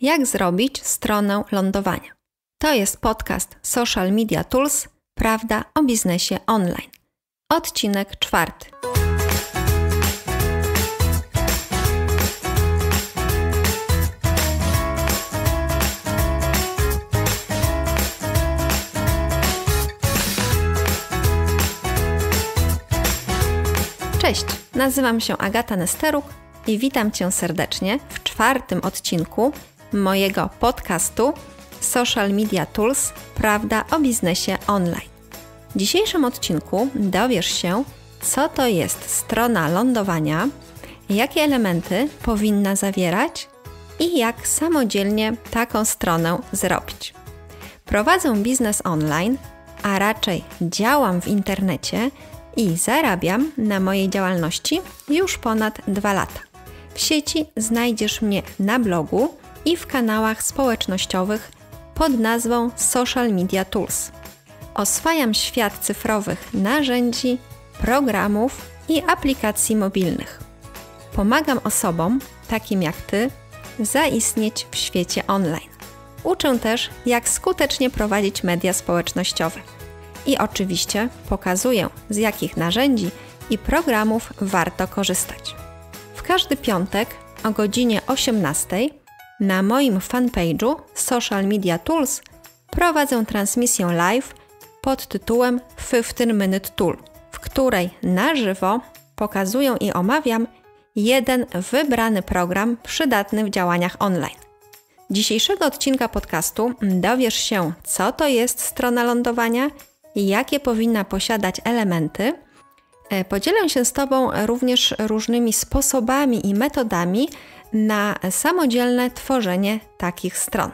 Jak zrobić stronę lądowania? To jest podcast Social Media Tools Prawda o biznesie online. Odcinek czwarty. Cześć, nazywam się Agata Nesteruk i witam Cię serdecznie w czwartym odcinku mojego podcastu Social Media Tools Prawda o biznesie online. W dzisiejszym odcinku dowiesz się, co to jest strona lądowania, jakie elementy powinna zawierać i jak samodzielnie taką stronę zrobić. Prowadzę biznes online, a raczej działam w internecie i zarabiam na mojej działalności już ponad dwa lata. W sieci znajdziesz mnie na blogu i w kanałach społecznościowych pod nazwą Social Media Tools. Oswajam świat cyfrowych narzędzi, programów i aplikacji mobilnych. Pomagam osobom, takim jak Ty, zaistnieć w świecie online. Uczę też, jak skutecznie prowadzić media społecznościowe. I oczywiście pokazuję, z jakich narzędzi i programów warto korzystać. W każdy piątek o godzinie 18 na moim fanpage'u Social Media Tools prowadzę transmisję live pod tytułem 15 Minute Tool, w której na żywo pokazuję i omawiam jeden wybrany program przydatny w działaniach online. Dzisiejszego odcinka podcastu dowiesz się, co to jest strona lądowania, i jakie powinna posiadać elementy. E, podzielę się z Tobą również różnymi sposobami i metodami, na samodzielne tworzenie takich stron.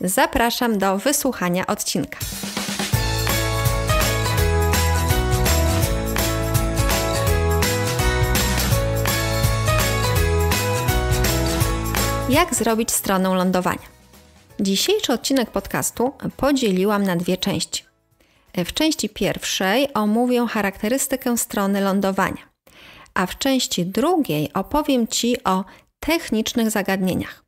Zapraszam do wysłuchania odcinka. Jak zrobić stronę lądowania? Dzisiejszy odcinek podcastu podzieliłam na dwie części. W części pierwszej omówię charakterystykę strony lądowania, a w części drugiej opowiem Ci o technicznych zagadnieniach.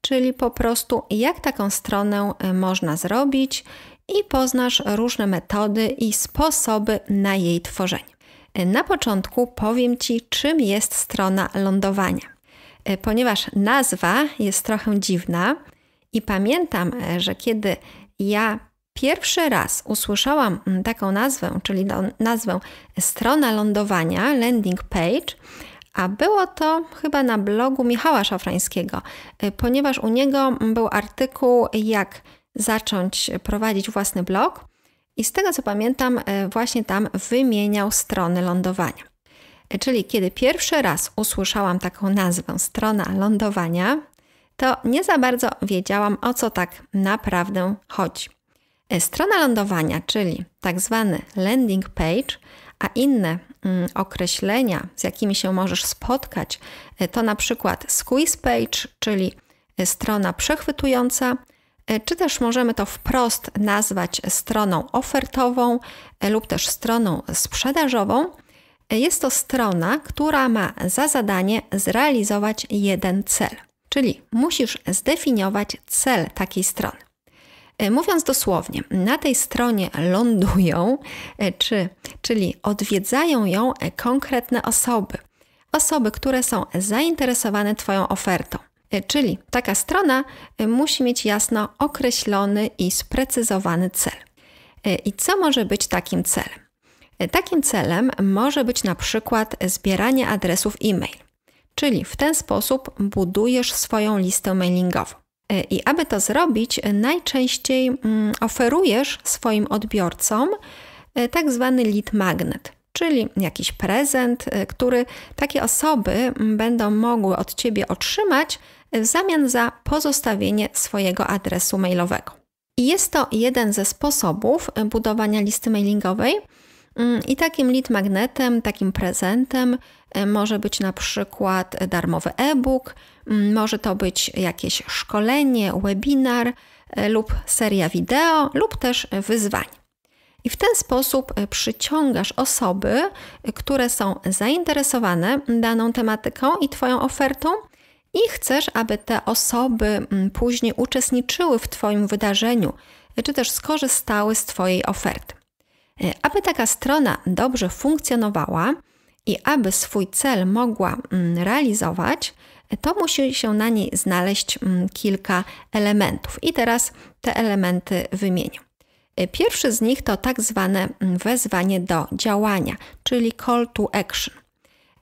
Czyli po prostu jak taką stronę e, można zrobić i poznasz różne metody i sposoby na jej tworzenie. E, na początku powiem Ci, czym jest strona lądowania. E, ponieważ nazwa jest trochę dziwna i pamiętam, że kiedy ja pierwszy raz usłyszałam mm, taką nazwę, czyli no, nazwę strona lądowania, landing page, a było to chyba na blogu Michała Szafrańskiego, y, ponieważ u niego był artykuł, jak zacząć prowadzić własny blog. I z tego co pamiętam, y, właśnie tam wymieniał strony lądowania. Y, czyli kiedy pierwszy raz usłyszałam taką nazwę strona lądowania, to nie za bardzo wiedziałam o co tak naprawdę chodzi. Strona lądowania, czyli tak zwany landing page, a inne Mm, określenia, z jakimi się możesz spotkać, e, to na przykład squeeze page, czyli e, strona przechwytująca, e, czy też możemy to wprost nazwać stroną ofertową lub też stroną sprzedażową. Jest to strona, która ma za zadanie zrealizować jeden cel, czyli musisz zdefiniować cel takiej strony. E, mówiąc dosłownie, na tej stronie lądują, e, czy, czyli odwiedzają ją e, konkretne osoby. Osoby, które są zainteresowane Twoją ofertą. Czyli taka strona musi mieć jasno określony i sprecyzowany cel. I co może być takim celem? Takim celem może być na przykład zbieranie adresów e-mail, czyli w ten sposób budujesz swoją listę mailingową. E, I aby to zrobić, e, najczęściej mm, oferujesz swoim odbiorcom e, tak zwany lead magnet, czyli jakiś prezent, który takie osoby mm, będą mogły od ciebie otrzymać w zamian za pozostawienie swojego adresu mailowego. I jest to jeden ze sposobów budowania listy mailingowej. Mm, I takim lead magnetem, takim prezentem E, może być na przykład darmowy e-book, mm, może to być jakieś szkolenie, webinar e, lub seria wideo lub też wyzwań. I w ten sposób e, przyciągasz osoby, które są zainteresowane daną tematyką i Twoją ofertą, i chcesz, aby te osoby mm, później uczestniczyły w Twoim wydarzeniu, czy też skorzystały z Twojej oferty. Aby taka strona dobrze funkcjonowała, i aby swój cel mogła mm, realizować, to musi się na niej znaleźć mm, kilka elementów. I teraz te elementy wymienię. Y, pierwszy z nich to tak zwane mm, wezwanie do działania, czyli call to action.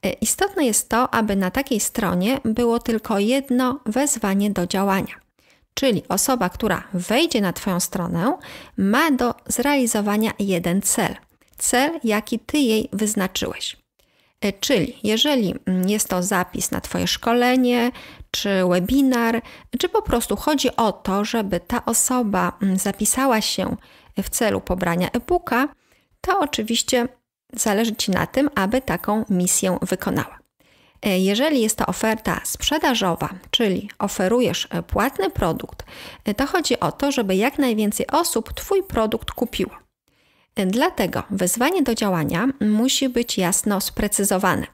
Y, istotne jest to, aby na takiej stronie było tylko jedno wezwanie do działania. Czyli osoba, która wejdzie na Twoją stronę, ma do zrealizowania jeden cel. Cel, jaki Ty jej wyznaczyłeś. E, czyli jeżeli mm, jest to zapis na Twoje szkolenie, czy webinar, czy po prostu chodzi o to, żeby ta osoba mm, zapisała się w celu pobrania e-booka, to oczywiście zależy Ci na tym, aby taką misję wykonała. E, jeżeli jest to oferta sprzedażowa, czyli oferujesz e, płatny produkt, to chodzi o to, żeby jak najwięcej osób Twój produkt kupiło. Dlatego wezwanie do działania musi być jasno sprecyzowane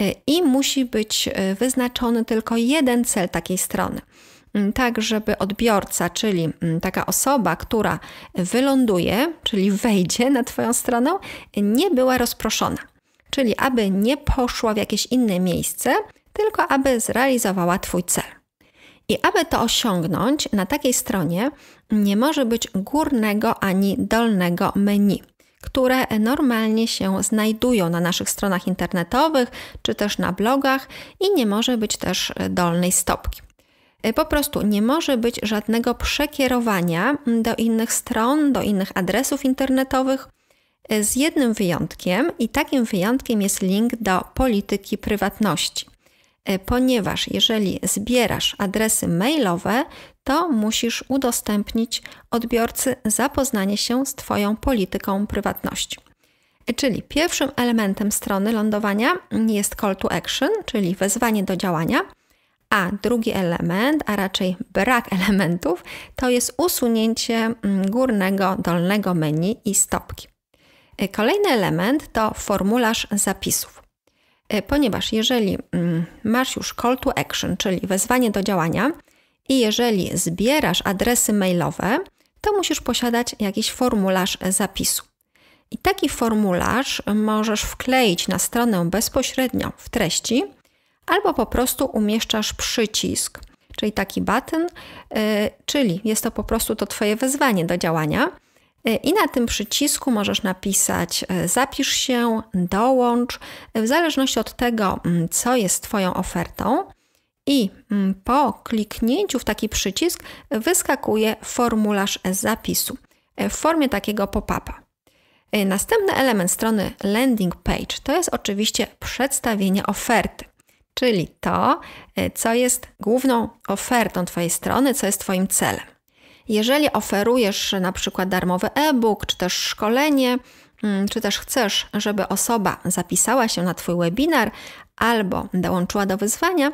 e, i musi być e, wyznaczony tylko jeden cel takiej strony. Mm, tak, żeby odbiorca, czyli mm, taka osoba, która wyląduje, czyli wejdzie na Twoją stronę, nie była rozproszona, czyli aby nie poszła w jakieś inne miejsce, tylko aby zrealizowała Twój cel. I aby to osiągnąć, na takiej stronie nie może być górnego ani dolnego menu, które normalnie się znajdują na naszych stronach internetowych czy też na blogach, i nie może być też dolnej stopki. Po prostu nie może być żadnego przekierowania do innych stron, do innych adresów internetowych, z jednym wyjątkiem, i takim wyjątkiem jest link do polityki prywatności. E, ponieważ jeżeli zbierasz adresy mailowe, to musisz udostępnić odbiorcy zapoznanie się z Twoją polityką prywatności. E, czyli pierwszym elementem strony lądowania jest call to action, czyli wezwanie do działania, a drugi element, a raczej brak elementów, to jest usunięcie mm, górnego, dolnego menu i stopki. E, kolejny element to formularz zapisów. E, ponieważ jeżeli mm, masz już call to action, czyli wezwanie do działania, i jeżeli zbierasz adresy mailowe, to musisz posiadać jakiś formularz zapisu. I taki formularz możesz wkleić na stronę bezpośrednio w treści, albo po prostu umieszczasz przycisk, czyli taki button, e, czyli jest to po prostu to Twoje wezwanie do działania. Y, I na tym przycisku możesz napisać y, zapisz się, dołącz, y, w zależności od tego, mm, co jest Twoją ofertą. I mm, po kliknięciu w taki przycisk wyskakuje formularz zapisu w formie takiego pop-upa. Następny element strony landing page to jest oczywiście przedstawienie oferty, czyli to, co jest główną ofertą Twojej strony, co jest Twoim celem. Jeżeli oferujesz na przykład darmowy e-book, czy też szkolenie, mm, czy też chcesz, żeby osoba zapisała się na Twój webinar albo dołączyła do wyzwania,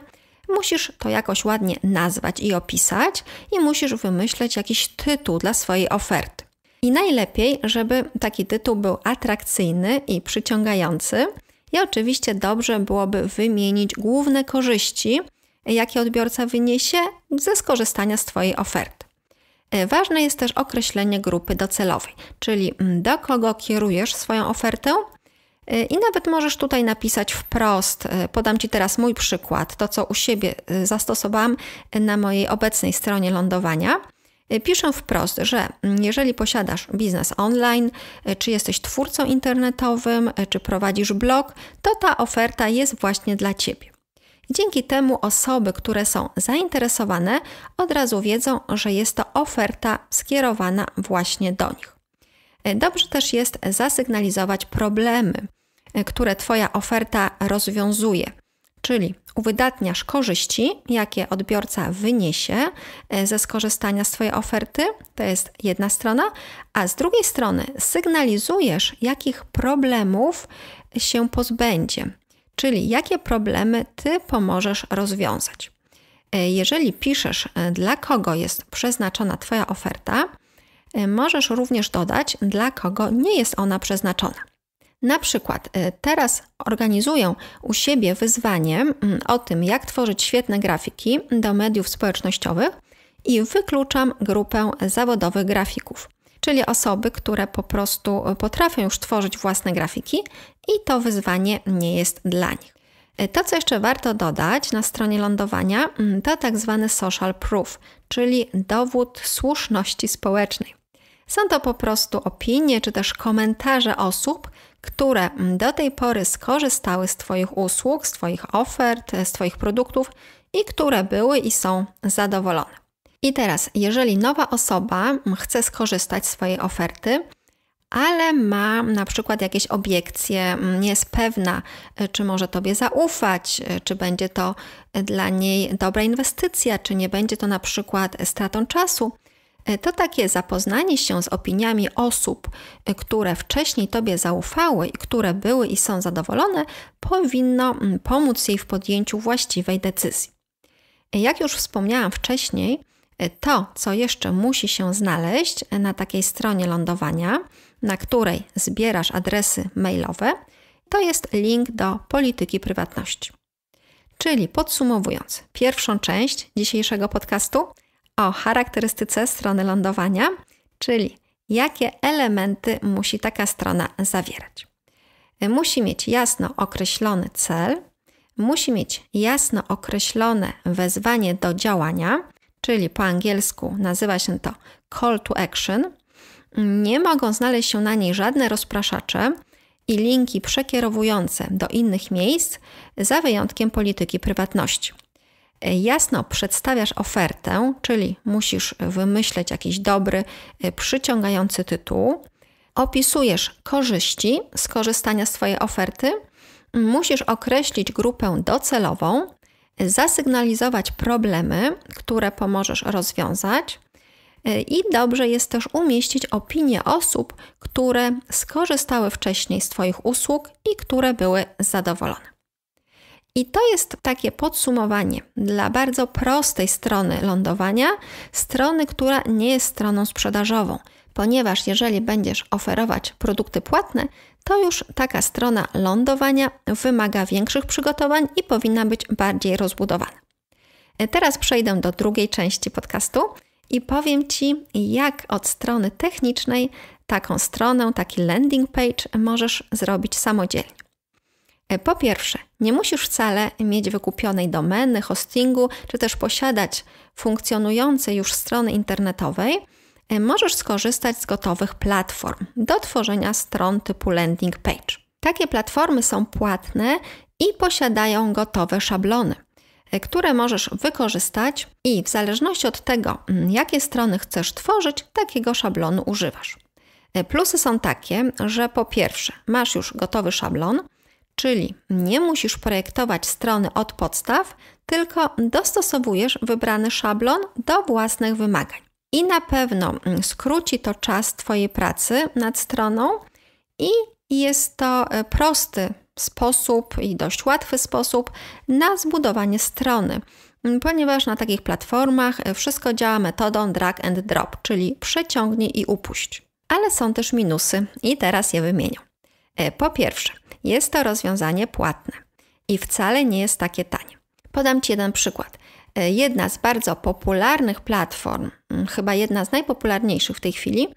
musisz to jakoś ładnie nazwać i opisać, i musisz wymyśleć jakiś tytuł dla swojej oferty. I najlepiej, żeby taki tytuł był atrakcyjny i przyciągający. I oczywiście dobrze byłoby wymienić główne korzyści, jakie odbiorca wyniesie ze skorzystania z Twojej oferty. E, ważne jest też określenie grupy docelowej, czyli mm, do kogo kierujesz swoją ofertę. E, I nawet możesz tutaj napisać wprost, e, podam Ci teraz mój przykład, to co u siebie zastosowałam na mojej obecnej stronie lądowania. Piszę wprost, że mm, jeżeli posiadasz biznes online, czy jesteś twórcą internetowym, czy prowadzisz blog, to ta oferta jest właśnie dla Ciebie. Dzięki temu osoby, które są zainteresowane, od razu wiedzą, że jest to oferta skierowana właśnie do nich. E, dobrze też jest zasygnalizować problemy, e, które Twoja oferta rozwiązuje, czyli uwydatniasz korzyści, jakie odbiorca wyniesie e, ze skorzystania z Twojej oferty, to jest jedna strona, a z drugiej strony sygnalizujesz, jakich problemów się pozbędzie czyli jakie problemy ty pomożesz rozwiązać. E, jeżeli piszesz, e, dla kogo jest przeznaczona Twoja oferta, e, możesz również dodać, dla kogo nie jest ona przeznaczona. Na przykład teraz organizuję u siebie wyzwanie mm, o tym, jak tworzyć świetne grafiki do mediów społecznościowych i wykluczam grupę zawodowych grafików czyli osoby, które po prostu e, potrafią już tworzyć własne grafiki i to wyzwanie nie jest dla nich. E, to, co jeszcze warto dodać na stronie lądowania, mm, to tak zwany social proof, czyli dowód słuszności społecznej. Są to po prostu opinie czy też komentarze osób, które mm, do tej pory skorzystały z Twoich usług, z Twoich ofert, e, z Twoich produktów i które były i są zadowolone. I teraz, jeżeli nowa osoba chce skorzystać z swojej oferty, ale ma na przykład jakieś obiekcje, mm, nie jest pewna, e, czy może Tobie zaufać, e, czy będzie to e, dla niej dobra inwestycja, czy nie będzie to na przykład stratą czasu, to takie zapoznanie się z opiniami osób, które wcześniej Tobie zaufały i które były i są zadowolone, powinno mm, pomóc jej w podjęciu właściwej decyzji. Jak już wspomniałam wcześniej, E, to, co jeszcze musi się znaleźć na takiej stronie lądowania, na której zbierasz adresy mailowe, to jest link do polityki prywatności. Czyli podsumowując, pierwszą część dzisiejszego podcastu o charakterystyce strony lądowania, czyli jakie elementy musi taka strona zawierać. E, musi mieć jasno określony cel, musi mieć jasno określone wezwanie do działania, czyli po angielsku nazywa się to call to action, nie mogą znaleźć się na niej żadne rozpraszacze i linki przekierowujące do innych miejsc, za wyjątkiem polityki prywatności. Jasno przedstawiasz ofertę, czyli musisz wymyśleć jakiś dobry, e, przyciągający tytuł, opisujesz korzyści skorzystania z Twojej oferty, musisz określić grupę docelową zasygnalizować problemy, które pomożesz rozwiązać. E, I dobrze jest też umieścić opinie osób, które skorzystały wcześniej z Twoich usług i które były zadowolone. I to jest takie podsumowanie dla bardzo prostej strony lądowania, strony, która nie jest stroną sprzedażową ponieważ jeżeli będziesz oferować produkty płatne, to już taka strona lądowania wymaga większych przygotowań i powinna być bardziej rozbudowana. E, teraz przejdę do drugiej części podcastu i powiem Ci, jak od strony technicznej taką stronę, taki landing page możesz zrobić samodzielnie. E, po pierwsze, nie musisz wcale mieć wykupionej domeny, hostingu, czy też posiadać funkcjonującej już strony internetowej, E, możesz skorzystać z gotowych platform do tworzenia stron typu landing page. Takie platformy są płatne i posiadają gotowe szablony, e, które możesz wykorzystać i w zależności od tego, mm, jakie strony chcesz tworzyć, takiego szablonu używasz. E, plusy są takie, że po pierwsze, masz już gotowy szablon, czyli nie musisz projektować strony od podstaw, tylko dostosowujesz wybrany szablon do własnych wymagań i na pewno mm, skróci to czas Twojej pracy nad stroną i jest to e, prosty sposób i dość łatwy sposób na zbudowanie strony, mm, ponieważ na takich platformach e, wszystko działa metodą drag and drop, czyli przyciągnij i upuść. Ale są też minusy i teraz je wymienię. E, po pierwsze, jest to rozwiązanie płatne i wcale nie jest takie tanie. Podam Ci jeden przykład. E, jedna z bardzo popularnych platform, mm, chyba jedna z najpopularniejszych w tej chwili,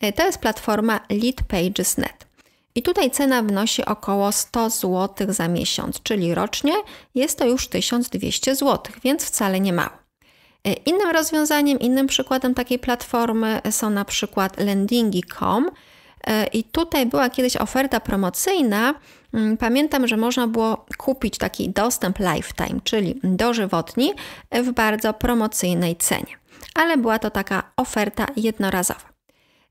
e, to jest platforma LeadPages.net. I tutaj cena wynosi około 100 zł za miesiąc, czyli rocznie jest to już 1200 zł, więc wcale nie mało. E, innym rozwiązaniem, innym przykładem takiej platformy są na przykład landingi.com, E, I tutaj była kiedyś oferta promocyjna. Mm, pamiętam, że można było kupić taki dostęp lifetime, czyli dożywotni, w bardzo promocyjnej cenie. Ale była to taka oferta jednorazowa.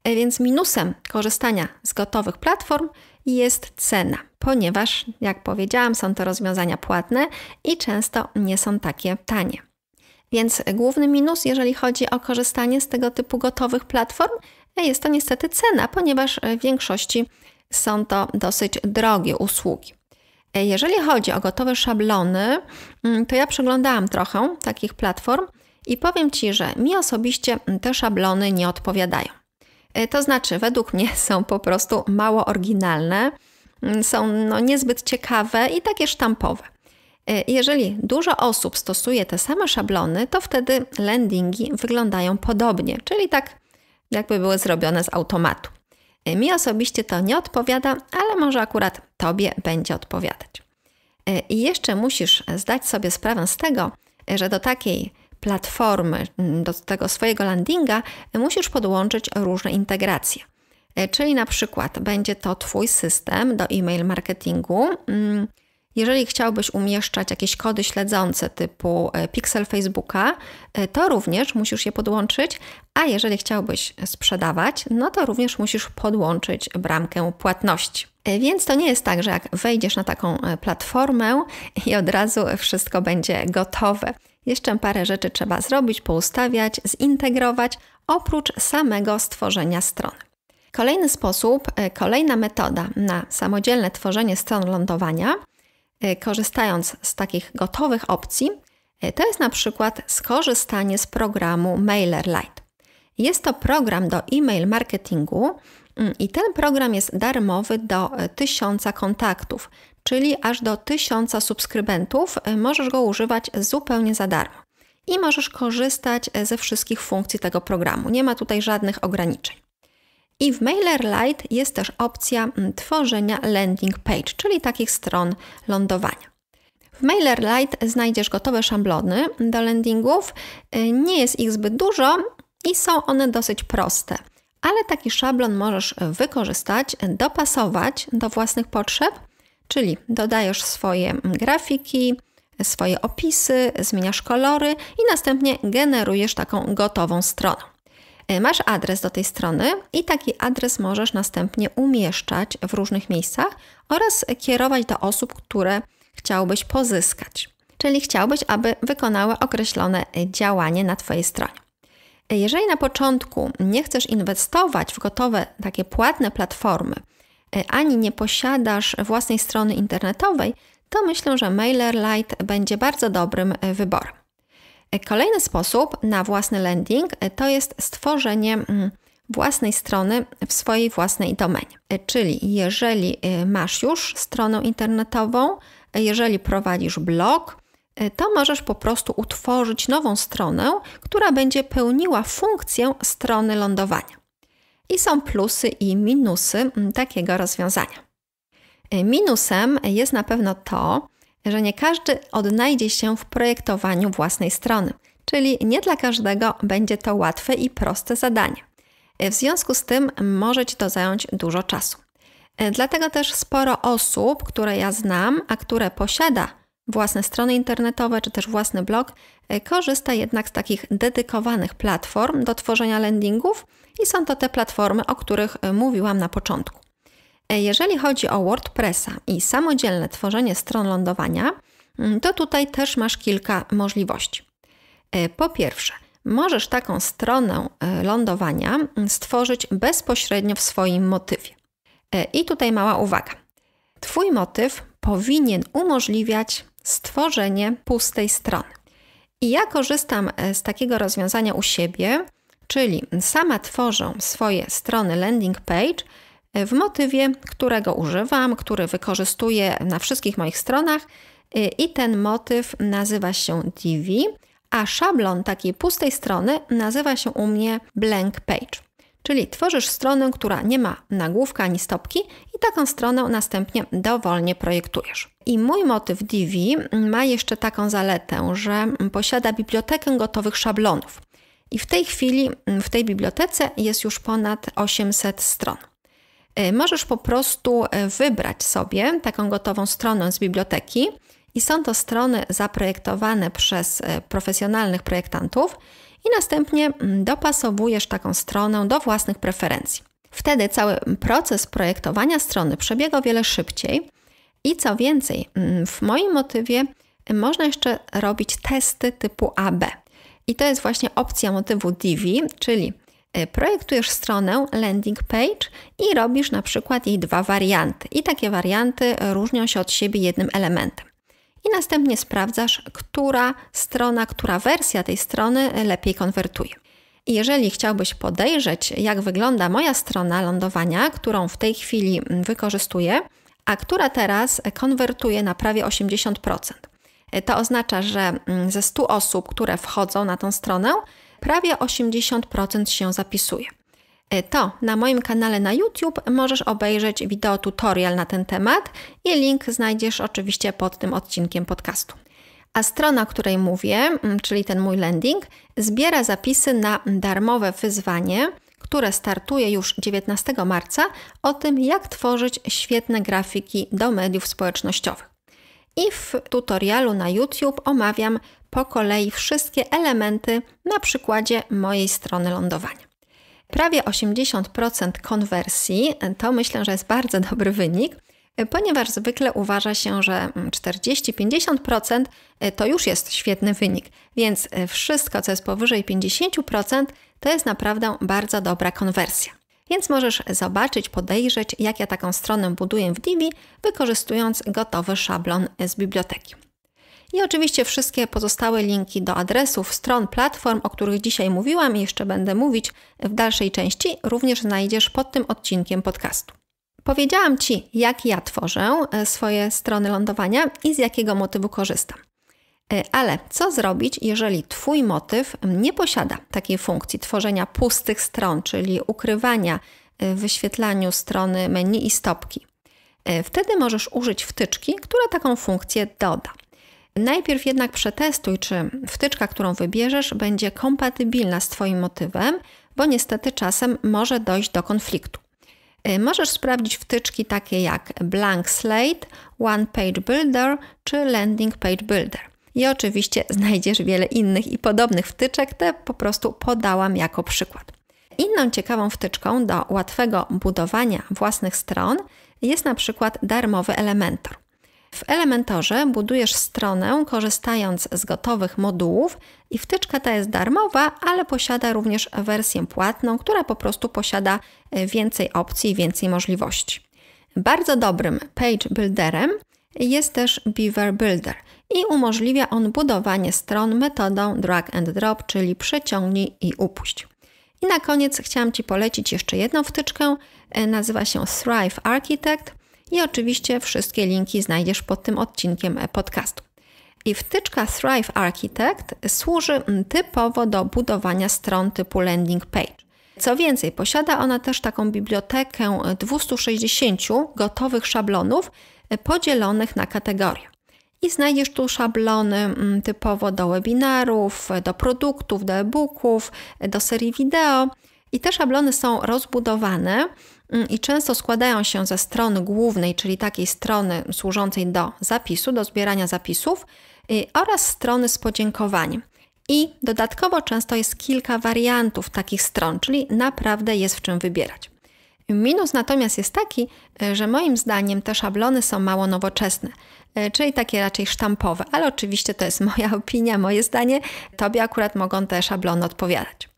E, więc minusem korzystania z gotowych platform jest cena, ponieważ, jak powiedziałam, są to rozwiązania płatne i często nie są takie tanie. Więc główny minus, jeżeli chodzi o korzystanie z tego typu gotowych platform, jest to niestety cena, ponieważ e, w większości są to dosyć drogie usługi. E, jeżeli chodzi o gotowe szablony, mm, to ja przeglądałam trochę takich platform i powiem Ci, że mi osobiście mm, te szablony nie odpowiadają. E, to znaczy, według mnie są po prostu mało oryginalne, mm, są no niezbyt ciekawe i takie sztampowe. Jeżeli dużo osób stosuje te same szablony, to wtedy landingi wyglądają podobnie, czyli tak jakby były zrobione z automatu. E, mi osobiście to nie odpowiada, ale może akurat Tobie będzie odpowiadać. E, I jeszcze musisz zdać sobie sprawę z tego, że do takiej platformy, do tego swojego landinga musisz podłączyć różne integracje. E, czyli na przykład będzie to Twój system do e-mail marketingu. Mm, jeżeli chciałbyś umieszczać jakieś kody śledzące typu e, pixel Facebooka, e, to również musisz je podłączyć, a jeżeli chciałbyś sprzedawać, no to również musisz podłączyć bramkę płatności. E, więc to nie jest tak, że jak wejdziesz na taką platformę i od razu wszystko będzie gotowe. Jeszcze parę rzeczy trzeba zrobić, poustawiać, zintegrować, oprócz samego stworzenia strony. Kolejny sposób, kolejna metoda na samodzielne tworzenie stron lądowania E, korzystając z takich gotowych opcji, e, to jest na przykład skorzystanie z programu MailerLite. Jest to program do e-mail marketingu mm, i ten program jest darmowy do e, tysiąca kontaktów, czyli aż do tysiąca subskrybentów możesz go używać zupełnie za darmo. I możesz korzystać ze wszystkich funkcji tego programu. Nie ma tutaj żadnych ograniczeń. I w MailerLite jest też opcja mm, tworzenia landing page, czyli takich stron lądowania. W MailerLite znajdziesz gotowe szablony do landingów. Y, nie jest ich zbyt dużo i są one dosyć proste. Ale taki szablon możesz wykorzystać, dopasować do własnych potrzeb, czyli dodajesz swoje mm, grafiki, swoje opisy, zmieniasz kolory i następnie generujesz taką gotową stronę. E, masz adres do tej strony i taki adres możesz następnie umieszczać w różnych miejscach oraz kierować do osób, które chciałbyś pozyskać. Czyli chciałbyś, aby wykonały określone działanie na Twojej stronie. E, jeżeli na początku nie chcesz inwestować w gotowe takie płatne platformy, e, ani nie posiadasz własnej strony internetowej, to myślę, że MailerLite będzie bardzo dobrym wyborem. Kolejny sposób na własny landing e, to jest stworzenie mm, własnej strony w swojej własnej domenie. E, czyli jeżeli e, masz już stronę internetową, jeżeli prowadzisz blog, to możesz po prostu utworzyć nową stronę, która będzie pełniła funkcję strony lądowania. I są plusy i minusy mm, takiego rozwiązania. Minusem jest na pewno to, że nie każdy odnajdzie się w projektowaniu własnej strony, czyli nie dla każdego będzie to łatwe i proste zadanie. W związku z tym może Ci to zająć dużo czasu. Dlatego też sporo osób, które ja znam, a które posiada własne strony internetowe czy też własny blog, korzysta jednak z takich dedykowanych platform do tworzenia landingów i są to te platformy, o których mówiłam na początku. E, jeżeli chodzi o WordPressa i samodzielne tworzenie stron lądowania, mm, to tutaj też masz kilka możliwości. E, po pierwsze, możesz taką stronę e, lądowania mm, stworzyć bezpośrednio w swoim motywie. I tutaj mała uwaga. Twój motyw powinien umożliwiać stworzenie pustej strony. I ja korzystam z takiego rozwiązania u siebie, czyli sama tworzę swoje strony landing page w motywie, którego używam, który wykorzystuję na wszystkich moich stronach y, i ten motyw nazywa się Divi, a szablon takiej pustej strony nazywa się u mnie blank page. Czyli tworzysz stronę, która nie ma nagłówka ani stopki i taką stronę następnie dowolnie projektujesz. I mój motyw Divi ma jeszcze taką zaletę, że posiada bibliotekę gotowych szablonów. I w tej chwili w tej bibliotece jest już ponad 800 stron. E, możesz po prostu e, wybrać sobie taką gotową stronę z biblioteki i są to strony zaprojektowane przez e, profesjonalnych projektantów i następnie mm, dopasowujesz taką stronę do własnych preferencji. Wtedy cały mm, proces projektowania strony przebiega o wiele szybciej i co więcej, mm, w moim motywie można jeszcze robić testy typu AB. I to jest właśnie opcja motywu Divi, czyli Y, projektujesz stronę landing page i robisz na przykład jej dwa warianty. I takie warianty różnią się od siebie jednym elementem. I następnie sprawdzasz, która strona, która wersja tej strony lepiej konwertuje. Jeżeli chciałbyś podejrzeć, jak wygląda moja strona lądowania, którą w tej chwili mm, wykorzystuję, a która teraz konwertuje na prawie 80%. Y, to oznacza, że mm, ze 100 osób, które wchodzą na tą stronę, prawie 80% się zapisuje. E, to na moim kanale na YouTube możesz obejrzeć wideo tutorial na ten temat i link znajdziesz oczywiście pod tym odcinkiem podcastu. A strona, której mówię, mm, czyli ten mój landing, zbiera zapisy na darmowe wyzwanie, które startuje już 19 marca, o tym, jak tworzyć świetne grafiki do mediów społecznościowych i w tutorialu na YouTube omawiam po kolei wszystkie elementy na przykładzie mojej strony lądowania. Prawie 80% konwersji to myślę, że jest bardzo dobry wynik, ponieważ zwykle uważa się, że 40-50% to już jest świetny wynik, więc wszystko, co jest powyżej 50%, to jest naprawdę bardzo dobra konwersja więc możesz zobaczyć, podejrzeć, jak ja taką stronę buduję w Divi, wykorzystując gotowy szablon z biblioteki. I oczywiście wszystkie pozostałe linki do adresów, stron, platform, o których dzisiaj mówiłam i jeszcze będę mówić w dalszej części, również znajdziesz pod tym odcinkiem podcastu. Powiedziałam Ci, jak ja tworzę e, swoje strony lądowania i z jakiego motywu korzystam. E, ale co zrobić, jeżeli Twój motyw nie posiada takiej funkcji tworzenia pustych stron, czyli ukrywania e, w wyświetlaniu strony menu i stopki? E, wtedy możesz użyć wtyczki, która taką funkcję doda. Najpierw jednak przetestuj, czy wtyczka, którą wybierzesz, będzie kompatybilna z Twoim motywem, bo niestety czasem może dojść do konfliktu. Możesz sprawdzić wtyczki takie jak Blank Slate, One Page Builder czy Landing Page Builder. I oczywiście znajdziesz wiele innych i podobnych wtyczek, te po prostu podałam jako przykład. Inną ciekawą wtyczką do łatwego budowania własnych stron jest na przykład darmowy Elementor. W Elementorze budujesz stronę korzystając z gotowych modułów i wtyczka ta jest darmowa, ale posiada również wersję płatną, która po prostu posiada e, więcej opcji i więcej możliwości. Bardzo dobrym page builderem jest też Beaver Builder – i umożliwia on budowanie stron metodą drag and drop, czyli przeciągnij i upuść. I na koniec chciałam Ci polecić jeszcze jedną wtyczkę, e, nazywa się Thrive Architect i oczywiście wszystkie linki znajdziesz pod tym odcinkiem e, podcastu. I wtyczka Thrive Architect służy typowo do budowania stron typu landing page. Co więcej, posiada ona też taką bibliotekę 260 e, gotowych szablonów podzielonych na kategorie i znajdziesz tu szablony mm, typowo do webinarów, do produktów, do e-booków, do serii wideo. I te szablony są rozbudowane mm, i często składają się ze strony głównej, czyli takiej strony służącej do zapisu, do zbierania zapisów y, oraz strony z podziękowaniem. I dodatkowo często jest kilka wariantów takich stron, czyli naprawdę jest w czym wybierać. Minus natomiast jest taki, y, że moim zdaniem te szablony są mało nowoczesne. E, czyli takie raczej sztampowe. Ale oczywiście to jest moja opinia, moje zdanie. Tobie akurat mogą te szablony odpowiadać.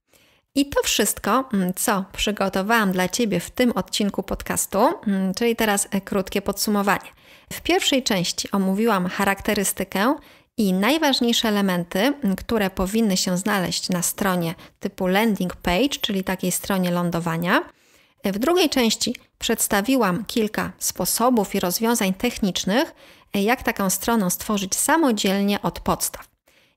I to wszystko, mm, co przygotowałam dla Ciebie w tym odcinku podcastu, mm, czyli teraz e, krótkie podsumowanie. W pierwszej części omówiłam charakterystykę i najważniejsze elementy, mm, które powinny się znaleźć na stronie typu landing page, czyli takiej stronie lądowania. E, w drugiej części przedstawiłam kilka sposobów i rozwiązań technicznych, jak taką stronę stworzyć samodzielnie od podstaw.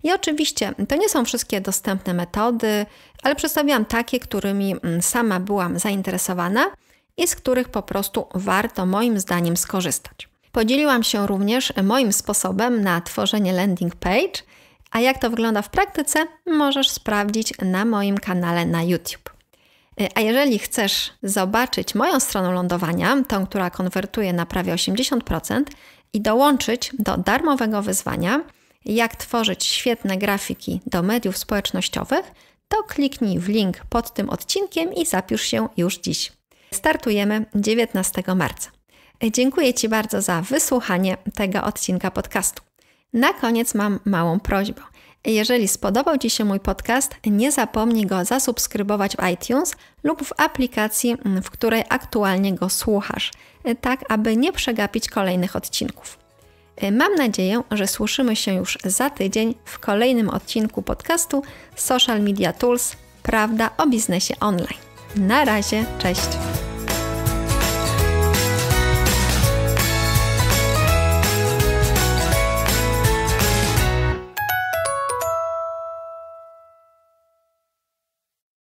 I oczywiście to nie są wszystkie dostępne metody, ale przedstawiłam takie, którymi mm, sama byłam zainteresowana i z których po prostu warto moim zdaniem skorzystać. Podzieliłam się również moim sposobem na tworzenie landing page, a jak to wygląda w praktyce, możesz sprawdzić na moim kanale na YouTube. E, a jeżeli chcesz zobaczyć moją stronę lądowania, tą, która konwertuje na prawie 80%, i dołączyć do darmowego wyzwania jak tworzyć świetne grafiki do mediów społecznościowych, to kliknij w link pod tym odcinkiem i zapisz się już dziś. Startujemy 19 marca. Dziękuję Ci bardzo za wysłuchanie tego odcinka podcastu. Na koniec mam małą prośbę. Jeżeli spodobał Ci się mój podcast, nie zapomnij go zasubskrybować w iTunes lub w aplikacji, mm, w której aktualnie go słuchasz, y, tak aby nie przegapić kolejnych odcinków. Y, mam nadzieję, że słyszymy się już za tydzień w kolejnym odcinku podcastu Social Media Tools Prawda o biznesie online. Na razie, cześć!